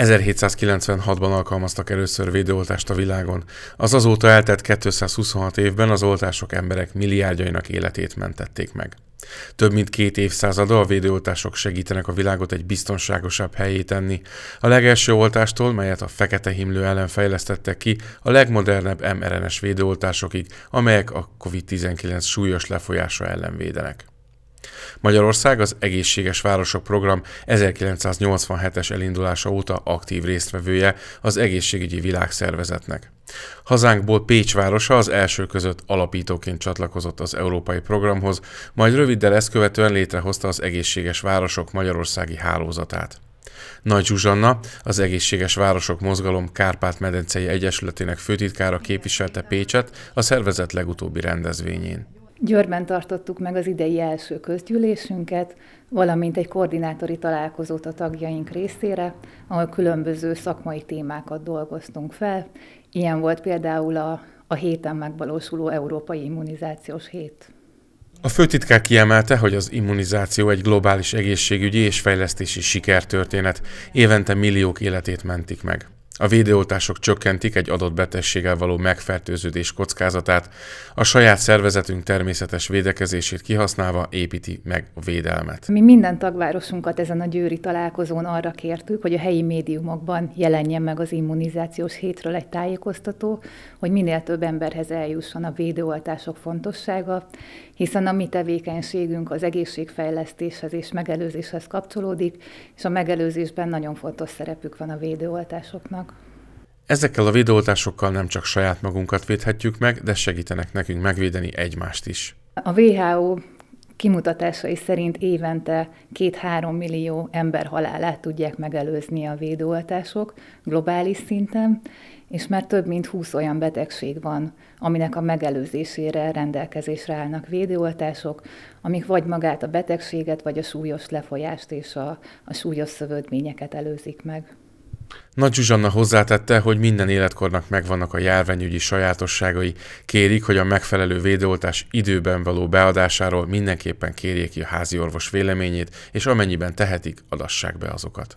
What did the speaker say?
1796-ban alkalmaztak először védőoltást a világon. Az azóta eltelt 226 évben az oltások emberek milliárdjainak életét mentették meg. Több mint két évszázada a védőoltások segítenek a világot egy biztonságosabb helyé tenni. A legelső oltástól, melyet a fekete himlő ellen fejlesztettek ki, a legmodernebb mRNS védőoltásokig, amelyek a COVID-19 súlyos lefolyása ellen védenek. Magyarország az Egészséges Városok Program 1987-es elindulása óta aktív résztvevője az egészségügyi világszervezetnek. Hazánkból Pécs városa az első között alapítóként csatlakozott az európai programhoz, majd röviddel ezt követően létrehozta az Egészséges Városok Magyarországi Hálózatát. Nagy Zsuzsanna, az Egészséges Városok Mozgalom Kárpát-medencei Egyesületének főtitkára képviselte Pécset a szervezet legutóbbi rendezvényén. Győrben tartottuk meg az idei első közgyűlésünket, valamint egy koordinátori találkozót a tagjaink részére, ahol különböző szakmai témákat dolgoztunk fel. Ilyen volt például a, a héten megvalósuló Európai Immunizációs Hét. A főtitkár kiemelte, hogy az immunizáció egy globális egészségügyi és fejlesztési sikertörténet. Évente milliók életét mentik meg. A védőoltások csökkentik egy adott betegséggel való megfertőződés kockázatát, a saját szervezetünk természetes védekezését kihasználva építi meg a védelmet. Mi minden tagvárosunkat ezen a győri találkozón arra kértük, hogy a helyi médiumokban jelenjen meg az immunizációs hétről egy tájékoztató, hogy minél több emberhez eljusson a védőoltások fontossága, hiszen a mi tevékenységünk az egészségfejlesztéshez és megelőzéshez kapcsolódik, és a megelőzésben nagyon fontos szerepük van a védőoltásoknak. Ezekkel a védőoltásokkal nem csak saját magunkat védhetjük meg, de segítenek nekünk megvédeni egymást is. A WHO kimutatásai szerint évente 2-3 millió ember halálát tudják megelőzni a védőoltások globális szinten, és már több mint 20 olyan betegség van, aminek a megelőzésére rendelkezésre állnak védőoltások, amik vagy magát a betegséget, vagy a súlyos lefolyást és a, a súlyos szövődményeket előzik meg. Nagy Zsuzsanna hozzátette, hogy minden életkornak megvannak a járványügyi sajátosságai, kérik, hogy a megfelelő védőoltás időben való beadásáról mindenképpen kérjék ki a házi orvos véleményét, és amennyiben tehetik, adassák be azokat.